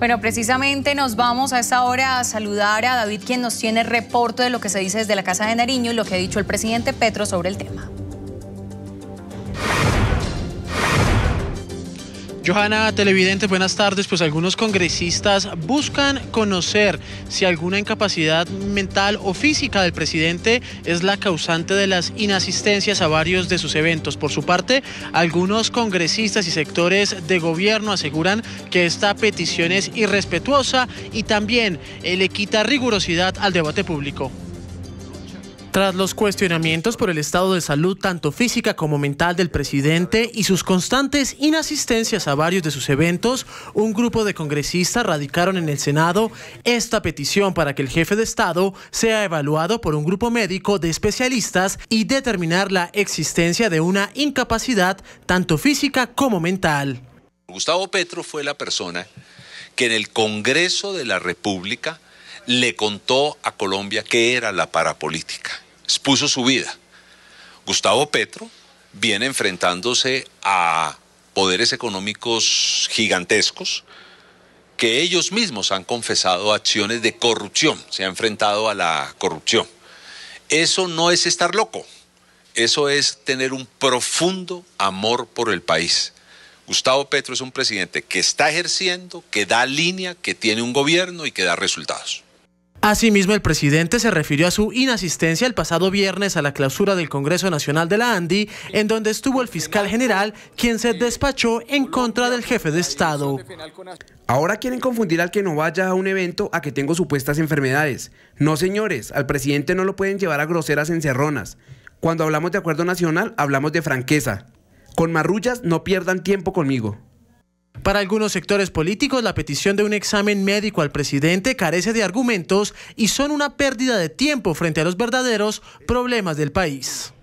Bueno, precisamente nos vamos a esta hora a saludar a David, quien nos tiene reporte de lo que se dice desde la Casa de Nariño y lo que ha dicho el presidente Petro sobre el tema. Johanna, Televidente, buenas tardes. Pues algunos congresistas buscan conocer si alguna incapacidad mental o física del presidente es la causante de las inasistencias a varios de sus eventos. Por su parte, algunos congresistas y sectores de gobierno aseguran que esta petición es irrespetuosa y también eh, le quita rigurosidad al debate público. Tras los cuestionamientos por el estado de salud tanto física como mental del presidente y sus constantes inasistencias a varios de sus eventos, un grupo de congresistas radicaron en el Senado esta petición para que el jefe de Estado sea evaluado por un grupo médico de especialistas y determinar la existencia de una incapacidad tanto física como mental. Gustavo Petro fue la persona que en el Congreso de la República le contó a Colombia que era la parapolítica expuso su vida. Gustavo Petro viene enfrentándose a poderes económicos gigantescos que ellos mismos han confesado acciones de corrupción, se ha enfrentado a la corrupción. Eso no es estar loco, eso es tener un profundo amor por el país. Gustavo Petro es un presidente que está ejerciendo, que da línea, que tiene un gobierno y que da resultados. Asimismo, el presidente se refirió a su inasistencia el pasado viernes a la clausura del Congreso Nacional de la ANDI, en donde estuvo el fiscal general, quien se despachó en contra del jefe de Estado. Ahora quieren confundir al que no vaya a un evento a que tengo supuestas enfermedades. No, señores, al presidente no lo pueden llevar a groseras encerronas. Cuando hablamos de acuerdo nacional, hablamos de franqueza. Con marrullas no pierdan tiempo conmigo. Para algunos sectores políticos, la petición de un examen médico al presidente carece de argumentos y son una pérdida de tiempo frente a los verdaderos problemas del país.